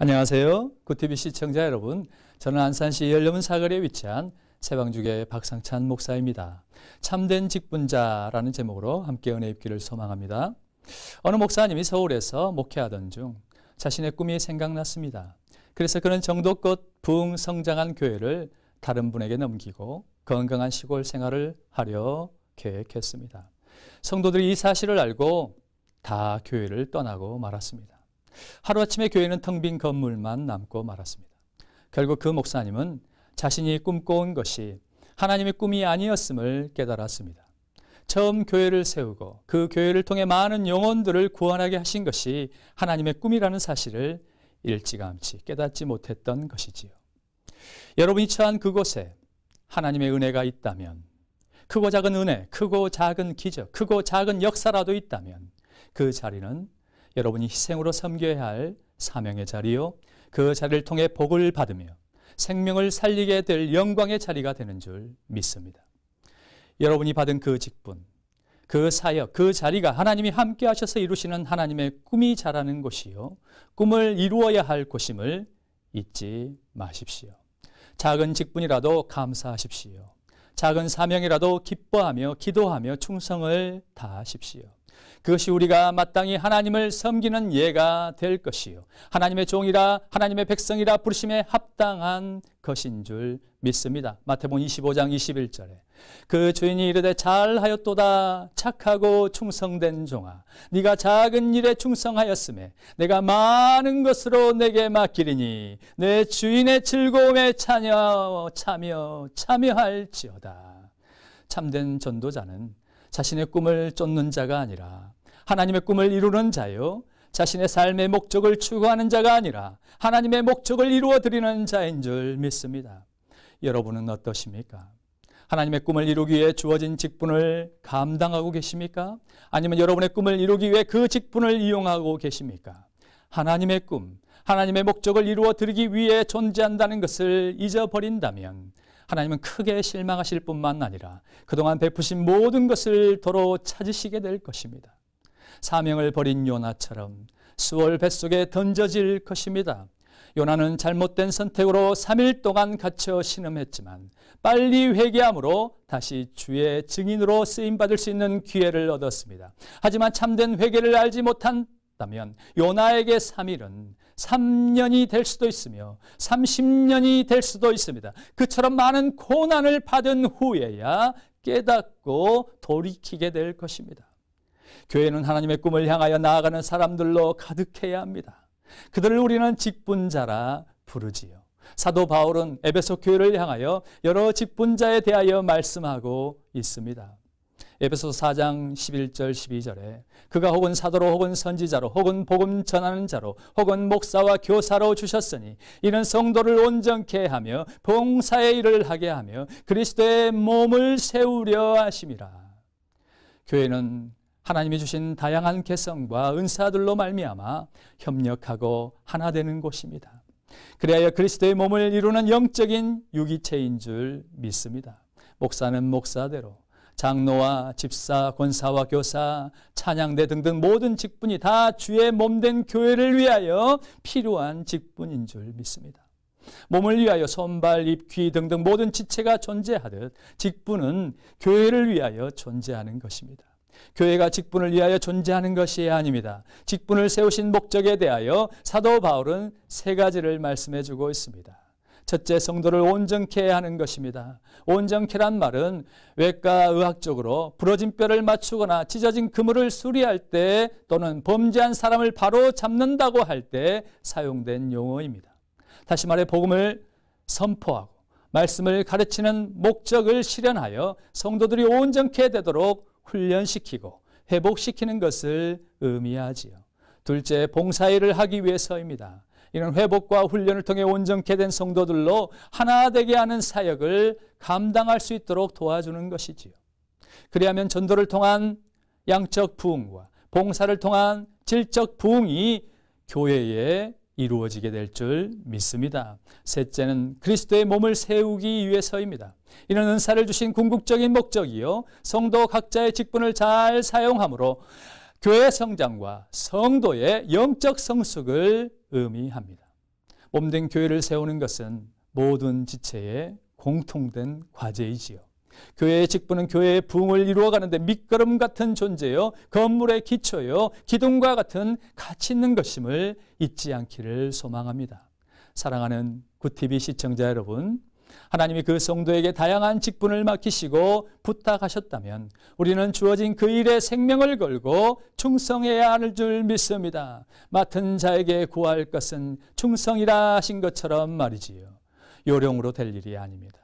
안녕하세요. 구TV 시청자 여러분. 저는 안산시 열려문 사거리에 위치한 세방주계 박상찬 목사입니다. 참된 직분자라는 제목으로 함께 은혜 입기를 소망합니다. 어느 목사님이 서울에서 목회하던 중 자신의 꿈이 생각났습니다. 그래서 그는 정도껏 부흥 성장한 교회를 다른 분에게 넘기고 건강한 시골 생활을 하려 계획했습니다. 성도들이 이 사실을 알고 다 교회를 떠나고 말았습니다. 하루아침에 교회는 텅 빈 건물만 남고 말았습니다. 결국 그 목사님은 자신이 꿈꿔온 것이 하나님의 꿈이 아니었음을 깨달았습니다. 처음 교회를 세우고 그 교회를 통해 많은 영혼들을 구원하게 하신 것이 하나님의 꿈이라는 사실을 일찌감치 깨닫지 못했던 것이지요. 여러분이 처한 그곳에 하나님의 은혜가 있다면 크고 작은 은혜, 크고 작은 기적, 크고 작은 역사라도 있다면 그 자리는 여러분이 희생으로 섬겨야 할 사명의 자리요. 그 자리를 통해 복을 받으며 생명을 살리게 될 영광의 자리가 되는 줄 믿습니다. 여러분이 받은 그 직분, 그 사역, 그 자리가 하나님이 함께 하셔서 이루시는 하나님의 꿈이 자라는 곳이요. 꿈을 이루어야 할 곳임을 잊지 마십시오. 작은 직분이라도 감사하십시오. 작은 사명이라도 기뻐하며 기도하며 충성을 다하십시오. 그것이 우리가 마땅히 하나님을 섬기는 예가 될 것이요. 하나님의 종이라 하나님의 백성이라 부르심에 합당한 것인 줄 믿습니다. 마태복음 25장 21절에 그 주인이 이르되 잘하였도다 착하고 충성된 종아 네가 작은 일에 충성하였음에 내가 많은 것으로 내게 맡기리니 내 주인의 즐거움에 참여 참여 참여할지어다. 참된 전도자는 자신의 꿈을 쫓는 자가 아니라 하나님의 꿈을 이루는 자요. 자신의 삶의 목적을 추구하는 자가 아니라 하나님의 목적을 이루어 드리는 자인 줄 믿습니다. 여러분은 어떠십니까? 하나님의 꿈을 이루기 위해 주어진 직분을 감당하고 계십니까? 아니면 여러분의 꿈을 이루기 위해 그 직분을 이용하고 계십니까? 하나님의 꿈, 하나님의 목적을 이루어 드리기 위해 존재한다는 것을 잊어버린다면 하나님은 크게 실망하실 뿐만 아니라 그동안 베푸신 모든 것을 도로 찾으시게 될 것입니다. 사명을 버린 요나처럼 수월 뱃속에 던져질 것입니다. 요나는 잘못된 선택으로 3일 동안 갇혀 신음했지만 빨리 회개함으로 다시 주의 증인으로 쓰임 받을 수 있는 기회를 얻었습니다. 하지만 참된 회개를 알지 못한 다면 요나에게 3일은 3년이 될 수도 있으며 30년이 될 수도 있습니다. 그처럼 많은 고난을 받은 후에야 깨닫고 돌이키게 될 것입니다. 교회는 하나님의 꿈을 향하여 나아가는 사람들로 가득해야 합니다. 그들을 우리는 직분자라 부르지요. 사도 바울은 에베소 교회를 향하여 여러 직분자에 대하여 말씀하고 있습니다. 에베소 4장 11절 12절에 그가 혹은 사도로 혹은 선지자로 혹은 복음 전하는 자로 혹은 목사와 교사로 주셨으니 이는 성도를 온전케 하며 봉사의 일을 하게 하며 그리스도의 몸을 세우려 하심이라. 교회는 하나님이 주신 다양한 개성과 은사들로 말미암아 협력하고 하나 되는 곳입니다. 그래야 그리스도의 몸을 이루는 영적인 유기체인 줄 믿습니다. 목사는 목사대로 장로와 집사, 권사와 교사, 찬양대 등등 모든 직분이 다 주의 몸된 교회를 위하여 필요한 직분인 줄 믿습니다. 몸을 위하여 손발, 입, 귀 등등 모든 지체가 존재하듯 직분은 교회를 위하여 존재하는 것입니다. 교회가 직분을 위하여 존재하는 것이 아닙니다. 직분을 세우신 목적에 대하여 사도 바울은 세 가지를 말씀해 주고 있습니다. 첫째 성도를 온전케 하는 것입니다. 온전케란 말은 외과 의학적으로 부러진 뼈를 맞추거나 찢어진 그물을 수리할 때 또는 범죄한 사람을 바로 잡는다고 할 때 사용된 용어입니다. 다시 말해 복음을 선포하고 말씀을 가르치는 목적을 실현하여 성도들이 온전케 되도록 훈련시키고 회복시키는 것을 의미하지요. 둘째, 봉사일을 하기 위해서입니다. 이런 회복과 훈련을 통해 온전케 된 성도들로 하나 되게 하는 사역을 감당할 수 있도록 도와주는 것이지요. 그리하면 전도를 통한 양적 부흥과 봉사를 통한 질적 부흥이 교회에 이루어지게 될 줄 믿습니다. 셋째는 그리스도의 몸을 세우기 위해서입니다. 이는 은사를 주신 궁극적인 목적이요. 성도 각자의 직분을 잘 사용함으로 교회 성장과 성도의 영적 성숙을 의미합니다. 몸된 교회를 세우는 것은 모든 지체의 공통된 과제이지요. 교회의 직분은 교회의 부흥을 이루어가는데 밑거름 같은 존재요, 건물의 기초요, 기둥과 같은 가치 있는 것임을 잊지 않기를 소망합니다. 사랑하는 구티비 시청자 여러분, 하나님이 그 성도에게 다양한 직분을 맡기시고 부탁하셨다면 우리는 주어진 그 일에 생명을 걸고 충성해야 할 줄 믿습니다. 맡은 자에게 구할 것은 충성이라 하신 것처럼 말이지요. 요령으로 될 일이 아닙니다.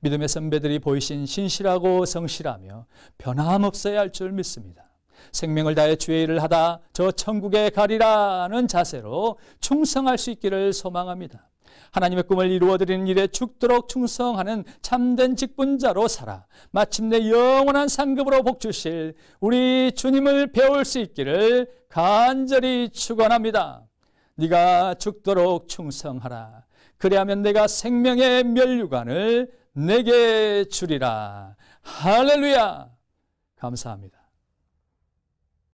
믿음의 선배들이 보이신 신실하고 성실하며 변함없어야 할 줄 믿습니다. 생명을 다해 주의 일을 하다 저 천국에 가리라는 자세로 충성할 수 있기를 소망합니다. 하나님의 꿈을 이루어드리는 일에 죽도록 충성하는 참된 직분자로 살아 마침내 영원한 상급으로 복주실 우리 주님을 배울 수 있기를 간절히 축원합니다. 네가 죽도록 충성하라. 그리하면 내가 생명의 면류관을 내게 주리라. 할렐루야. 감사합니다.